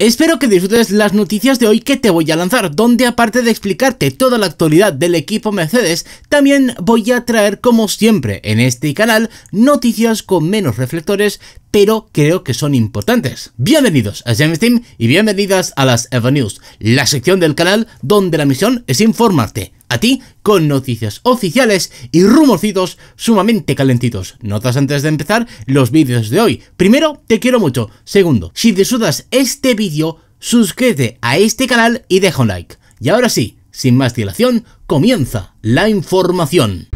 Espero que disfrutes las noticias de hoy que te voy a lanzar, donde aparte de explicarte toda la actualidad del equipo Mercedes, también voy a traer como siempre en este canal noticias con menos reflectores, pero creo que son importantes. Bienvenidos a Team y bienvenidas a las Eva la sección del canal donde la misión es informarte a ti con noticias oficiales y rumorcitos sumamente calentitos. Notas antes de empezar los vídeos de hoy. Primero, te quiero mucho. Segundo, si desudas este vídeo, suscríbete a este canal y deja un like. Y ahora sí, sin más dilación, comienza la información.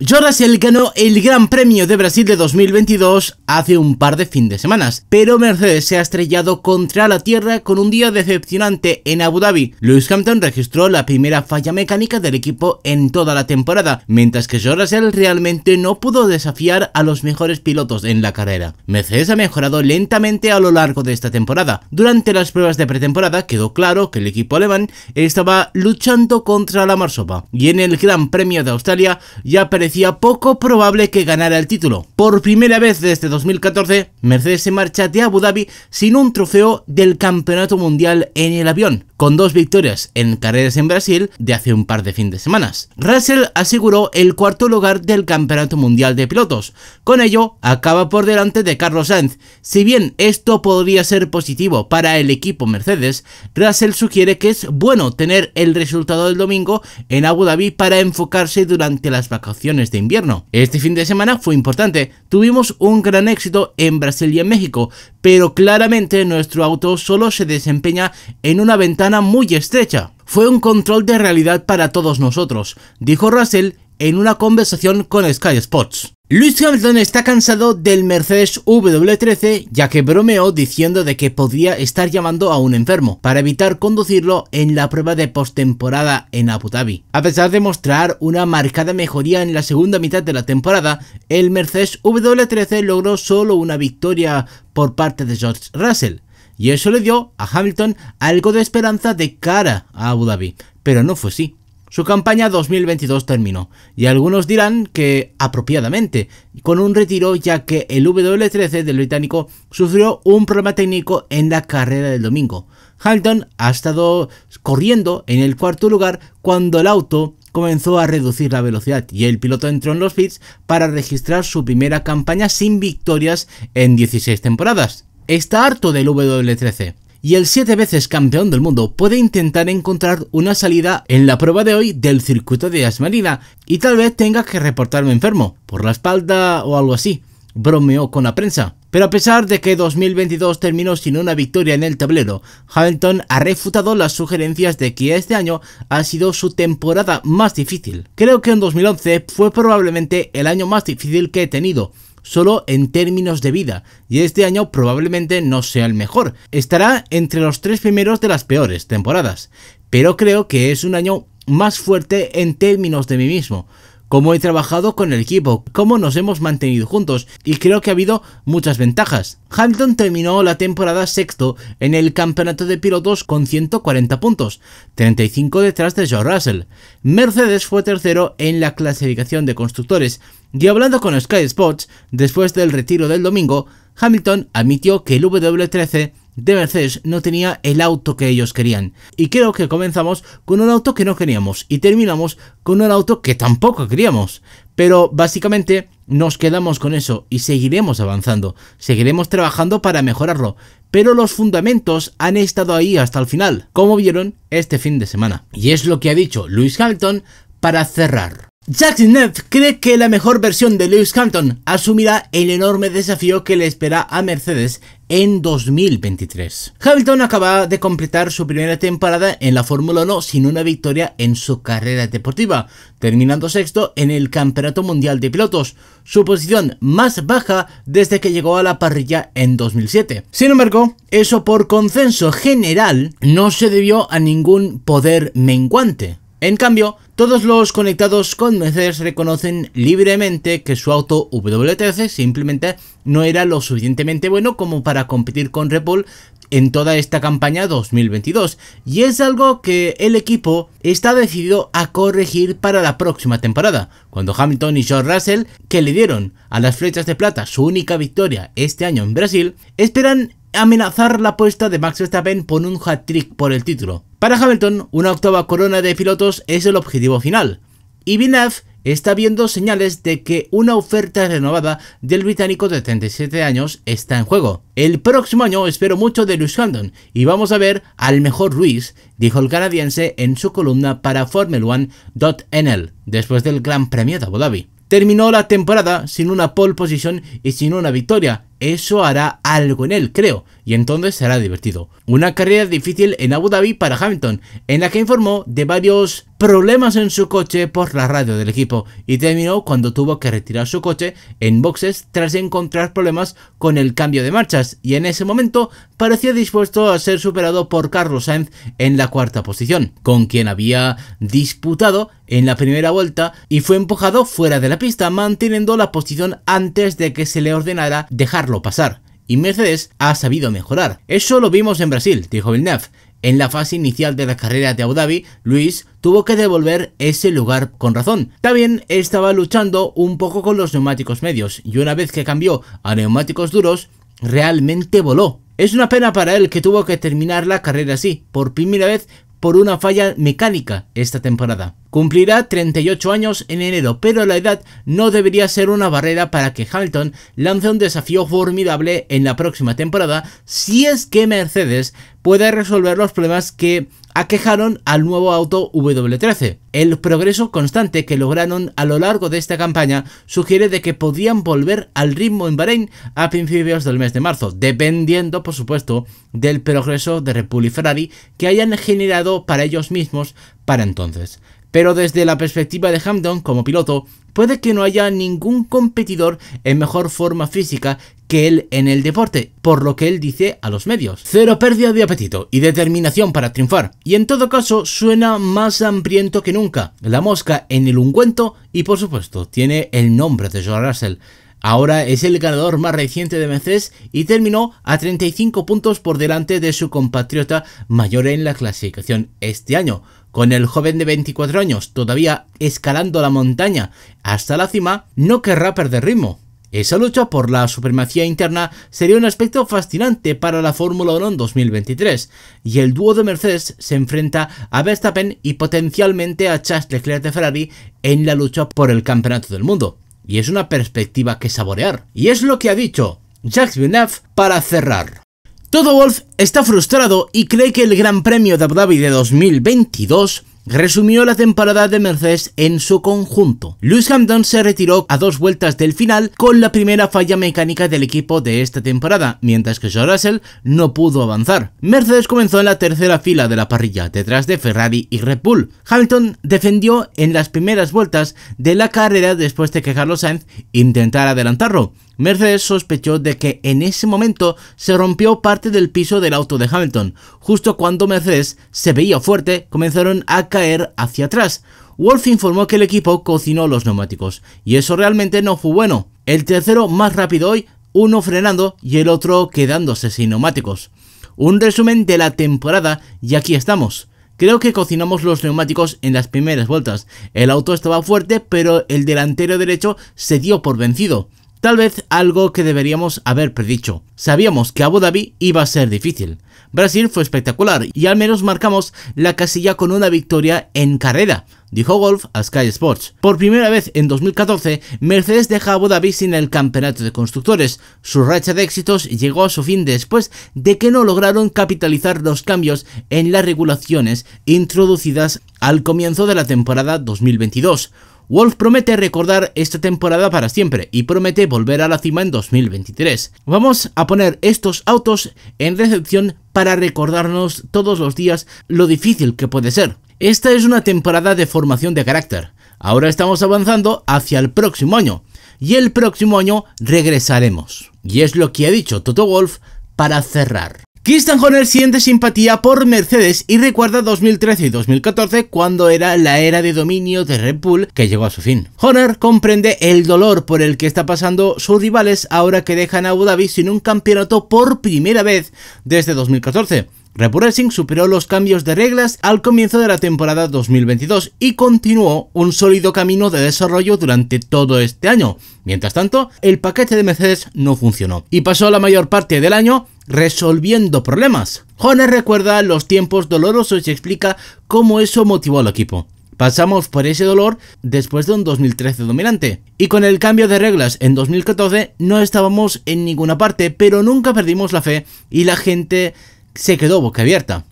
Russell ganó el Gran Premio de Brasil de 2022 hace un par de fin de semanas, pero Mercedes se ha estrellado contra la tierra con un día decepcionante en Abu Dhabi. Lewis Hampton registró la primera falla mecánica del equipo en toda la temporada, mientras que Russell realmente no pudo desafiar a los mejores pilotos en la carrera. Mercedes ha mejorado lentamente a lo largo de esta temporada. Durante las pruebas de pretemporada quedó claro que el equipo alemán estaba luchando contra la Marsopa, y en el Gran Premio de Australia ya apareció parecía poco probable que ganara el título. Por primera vez desde 2014, Mercedes se marcha de Abu Dhabi sin un trofeo del Campeonato Mundial en el avión, con dos victorias en carreras en Brasil de hace un par de fin de semanas. Russell aseguró el cuarto lugar del Campeonato Mundial de Pilotos. Con ello, acaba por delante de Carlos Sainz. Si bien esto podría ser positivo para el equipo Mercedes, Russell sugiere que es bueno tener el resultado del domingo en Abu Dhabi para enfocarse durante las vacaciones este invierno. Este fin de semana fue importante, tuvimos un gran éxito en Brasil y en México, pero claramente nuestro auto solo se desempeña en una ventana muy estrecha. Fue un control de realidad para todos nosotros, dijo Russell en una conversación con Sky Sports. Lewis Hamilton está cansado del Mercedes W13 ya que bromeó diciendo de que podría estar llamando a un enfermo para evitar conducirlo en la prueba de postemporada en Abu Dhabi. A pesar de mostrar una marcada mejoría en la segunda mitad de la temporada, el Mercedes W13 logró solo una victoria por parte de George Russell y eso le dio a Hamilton algo de esperanza de cara a Abu Dhabi, pero no fue así. Su campaña 2022 terminó, y algunos dirán que apropiadamente, con un retiro ya que el W13 del británico sufrió un problema técnico en la carrera del domingo. Hamilton ha estado corriendo en el cuarto lugar cuando el auto comenzó a reducir la velocidad y el piloto entró en los pits para registrar su primera campaña sin victorias en 16 temporadas. Está harto del W13, y el siete veces campeón del mundo puede intentar encontrar una salida en la prueba de hoy del circuito de Asmarina y tal vez tenga que reportarme enfermo, por la espalda o algo así, bromeó con la prensa. Pero a pesar de que 2022 terminó sin una victoria en el tablero, Hamilton ha refutado las sugerencias de que este año ha sido su temporada más difícil. Creo que en 2011 fue probablemente el año más difícil que he tenido, solo en términos de vida, y este año probablemente no sea el mejor. Estará entre los tres primeros de las peores temporadas, pero creo que es un año más fuerte en términos de mí mismo cómo he trabajado con el equipo, cómo nos hemos mantenido juntos y creo que ha habido muchas ventajas. Hamilton terminó la temporada sexto en el campeonato de pilotos con 140 puntos, 35 detrás de George Russell. Mercedes fue tercero en la clasificación de constructores y hablando con Sky Sports, después del retiro del domingo, Hamilton admitió que el W13 de Mercedes no tenía el auto que ellos querían. Y creo que comenzamos con un auto que no queríamos y terminamos con un auto que tampoco queríamos. Pero básicamente nos quedamos con eso y seguiremos avanzando, seguiremos trabajando para mejorarlo, pero los fundamentos han estado ahí hasta el final, como vieron este fin de semana. Y es lo que ha dicho Lewis Hamilton para cerrar. Jack Neff cree que la mejor versión de Lewis Hamilton asumirá el enorme desafío que le espera a Mercedes en 2023. Hamilton acaba de completar su primera temporada en la Fórmula 1 sin una victoria en su carrera deportiva, terminando sexto en el Campeonato Mundial de Pilotos, su posición más baja desde que llegó a la parrilla en 2007. Sin embargo, eso por consenso general no se debió a ningún poder menguante. En cambio, todos los conectados con Mercedes reconocen libremente que su auto WTC simplemente no era lo suficientemente bueno como para competir con Red Bull en toda esta campaña 2022 y es algo que el equipo está decidido a corregir para la próxima temporada, cuando Hamilton y George Russell, que le dieron a las flechas de plata su única victoria este año en Brasil, esperan amenazar la apuesta de Max Verstappen por un hat-trick por el título. Para Hamilton, una octava corona de pilotos es el objetivo final, y Villeneuve está viendo señales de que una oferta renovada del británico de 37 años está en juego. El próximo año espero mucho de Lewis Hamilton y vamos a ver al mejor Luis, dijo el canadiense en su columna para Formula1.nl después del Gran Premio de Abu Dhabi. Terminó la temporada sin una pole position y sin una victoria, eso hará algo en él, creo, y entonces será divertido. Una carrera difícil en Abu Dhabi para Hamilton, en la que informó de varios problemas en su coche por la radio del equipo, y terminó cuando tuvo que retirar su coche en boxes tras encontrar problemas con el cambio de marchas, y en ese momento parecía dispuesto a ser superado por Carlos Sainz en la cuarta posición, con quien había disputado en la primera vuelta y fue empujado fuera de la pista, manteniendo la posición antes de que se le ordenara dejar lo pasar. Y Mercedes ha sabido mejorar. Eso lo vimos en Brasil, dijo Villeneuve. En la fase inicial de la carrera de Abu Dhabi, Luis tuvo que devolver ese lugar con razón. También estaba luchando un poco con los neumáticos medios y una vez que cambió a neumáticos duros, realmente voló. Es una pena para él que tuvo que terminar la carrera así. Por primera vez por una falla mecánica esta temporada. Cumplirá 38 años en enero, pero la edad no debería ser una barrera para que Hamilton lance un desafío formidable en la próxima temporada si es que Mercedes puede resolver los problemas que aquejaron al nuevo auto W13. El progreso constante que lograron a lo largo de esta campaña sugiere de que podían volver al ritmo en Bahrein a principios del mes de marzo, dependiendo por supuesto del progreso de Repul Ferrari que hayan generado para ellos mismos para entonces. Pero desde la perspectiva de Hampton como piloto, puede que no haya ningún competidor en mejor forma física que él en el deporte, por lo que él dice a los medios. Cero pérdida de apetito y determinación para triunfar, y en todo caso suena más hambriento que nunca. La mosca en el ungüento y por supuesto tiene el nombre de George Russell. Ahora es el ganador más reciente de Mercedes y terminó a 35 puntos por delante de su compatriota mayor en la clasificación este año. Con el joven de 24 años todavía escalando la montaña hasta la cima, no querrá perder ritmo. Esa lucha por la supremacía interna sería un aspecto fascinante para la Fórmula 1 en 2023, y el dúo de Mercedes se enfrenta a Verstappen y potencialmente a Charles Leclerc de Ferrari en la lucha por el campeonato del mundo. Y es una perspectiva que saborear. Y es lo que ha dicho Jacques Villeneuve para cerrar. Todo Wolf está frustrado y cree que el Gran Premio de Abu Dhabi de 2022 resumió la temporada de Mercedes en su conjunto. Lewis Hamilton se retiró a dos vueltas del final con la primera falla mecánica del equipo de esta temporada, mientras que George Russell no pudo avanzar. Mercedes comenzó en la tercera fila de la parrilla, detrás de Ferrari y Red Bull. Hamilton defendió en las primeras vueltas de la carrera después de que Carlos Sainz intentara adelantarlo. Mercedes sospechó de que en ese momento se rompió parte del piso del auto de Hamilton. Justo cuando Mercedes se veía fuerte, comenzaron a caer hacia atrás. Wolf informó que el equipo cocinó los neumáticos, y eso realmente no fue bueno. El tercero más rápido hoy, uno frenando y el otro quedándose sin neumáticos. Un resumen de la temporada y aquí estamos. Creo que cocinamos los neumáticos en las primeras vueltas. El auto estaba fuerte, pero el delantero derecho se dio por vencido. Tal vez algo que deberíamos haber predicho. Sabíamos que Abu Dhabi iba a ser difícil. Brasil fue espectacular y al menos marcamos la casilla con una victoria en carrera, dijo Golf a Sky Sports. Por primera vez en 2014, Mercedes deja a Abu Dhabi sin el campeonato de constructores. Su racha de éxitos llegó a su fin después de que no lograron capitalizar los cambios en las regulaciones introducidas al comienzo de la temporada 2022. Wolf promete recordar esta temporada para siempre y promete volver a la cima en 2023. Vamos a poner estos autos en recepción para recordarnos todos los días lo difícil que puede ser. Esta es una temporada de formación de carácter. Ahora estamos avanzando hacia el próximo año y el próximo año regresaremos. Y es lo que ha dicho Toto Wolf para cerrar. Kristen Horner siente simpatía por Mercedes y recuerda 2013 y 2014 cuando era la era de dominio de Red Bull que llegó a su fin. Horner comprende el dolor por el que está pasando sus rivales ahora que dejan a Abu Dhabi sin un campeonato por primera vez desde 2014. Red Bull Racing superó los cambios de reglas al comienzo de la temporada 2022 y continuó un sólido camino de desarrollo durante todo este año. Mientras tanto, el paquete de Mercedes no funcionó y pasó la mayor parte del año resolviendo problemas. Jones recuerda los tiempos dolorosos y explica cómo eso motivó al equipo. Pasamos por ese dolor después de un 2013 dominante. Y con el cambio de reglas en 2014 no estábamos en ninguna parte, pero nunca perdimos la fe y la gente se quedó boca abierta.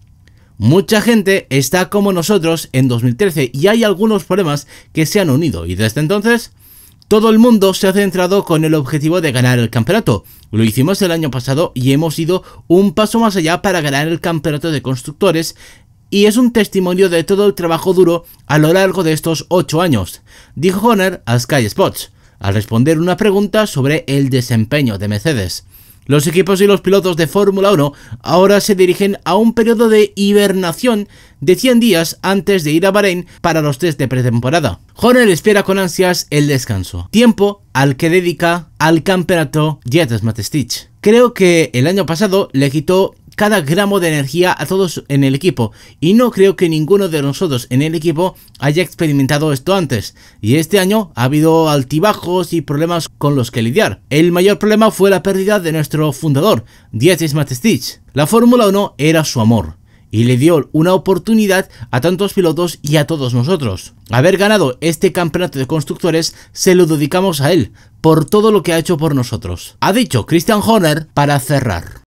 Mucha gente está como nosotros en 2013 y hay algunos problemas que se han unido y desde entonces todo el mundo se ha centrado con el objetivo de ganar el campeonato. Lo hicimos el año pasado y hemos ido un paso más allá para ganar el campeonato de constructores y es un testimonio de todo el trabajo duro a lo largo de estos 8 años, dijo Horner a Sky Sports, al responder una pregunta sobre el desempeño de Mercedes. Los equipos y los pilotos de Fórmula 1 ahora se dirigen a un periodo de hibernación de 100 días antes de ir a Bahrein para los test de pretemporada. Horner espera con ansias el descanso, tiempo al que dedica al campeonato Jet Stitch. Creo que el año pasado le quitó cada gramo de energía a todos en el equipo y no creo que ninguno de nosotros en el equipo haya experimentado esto antes y este año ha habido altibajos y problemas con los que lidiar. El mayor problema fue la pérdida de nuestro fundador, Dietrich Stitch. La Fórmula 1 era su amor y le dio una oportunidad a tantos pilotos y a todos nosotros. Haber ganado este campeonato de constructores se lo dedicamos a él, por todo lo que ha hecho por nosotros. Ha dicho Christian Horner para cerrar.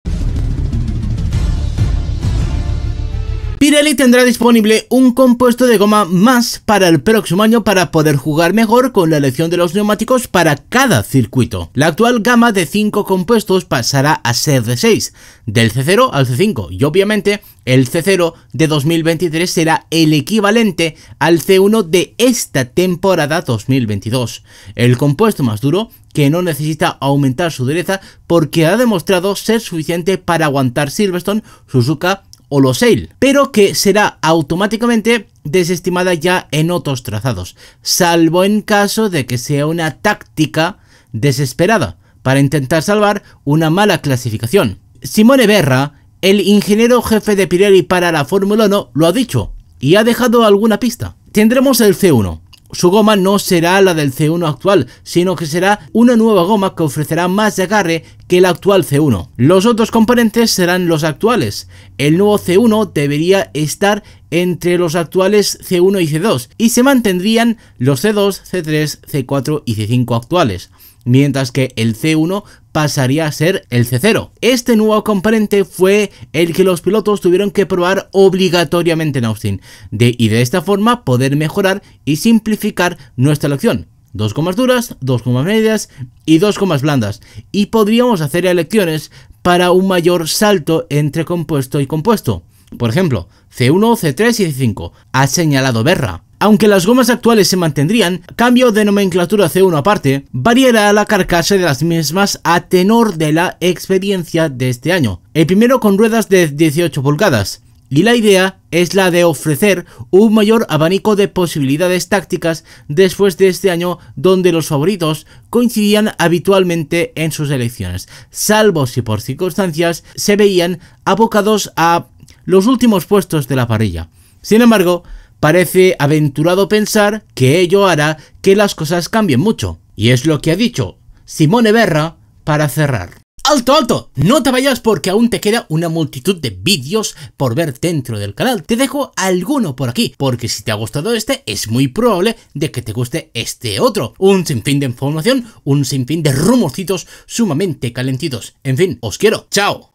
Pirelli tendrá disponible un compuesto de goma más para el próximo año para poder jugar mejor con la elección de los neumáticos para cada circuito. La actual gama de 5 compuestos pasará a ser de 6, del C0 al C5, y obviamente el C0 de 2023 será el equivalente al C1 de esta temporada 2022. El compuesto más duro que no necesita aumentar su dureza porque ha demostrado ser suficiente para aguantar Silverstone, Suzuka, o los sail, pero que será automáticamente desestimada ya en otros trazados, salvo en caso de que sea una táctica desesperada para intentar salvar una mala clasificación. Simone Berra, el ingeniero jefe de Pirelli para la Fórmula 1, lo ha dicho y ha dejado alguna pista. Tendremos el C1, su goma no será la del C1 actual, sino que será una nueva goma que ofrecerá más agarre que el actual C1. Los otros componentes serán los actuales. El nuevo C1 debería estar entre los actuales C1 y C2 y se mantendrían los C2, C3, C4 y C5 actuales mientras que el C1 pasaría a ser el C0. Este nuevo componente fue el que los pilotos tuvieron que probar obligatoriamente en Austin, de, y de esta forma poder mejorar y simplificar nuestra elección. Dos comas duras, dos comas medias y dos comas blandas, y podríamos hacer elecciones para un mayor salto entre compuesto y compuesto. Por ejemplo, C1, C3 y C5, ha señalado Berra. Aunque las gomas actuales se mantendrían, cambio de nomenclatura C1 aparte, variará la carcasa de las mismas a tenor de la experiencia de este año. El primero con ruedas de 18 pulgadas, y la idea es la de ofrecer un mayor abanico de posibilidades tácticas después de este año donde los favoritos coincidían habitualmente en sus elecciones, salvo si por circunstancias se veían abocados a los últimos puestos de la parrilla. Sin embargo, parece aventurado pensar que ello hará que las cosas cambien mucho. Y es lo que ha dicho Simone Berra para cerrar. ¡Alto, alto! No te vayas porque aún te queda una multitud de vídeos por ver dentro del canal. Te dejo alguno por aquí, porque si te ha gustado este, es muy probable de que te guste este otro. Un sinfín de información, un sinfín de rumorcitos sumamente calentitos. En fin, os quiero. ¡Chao!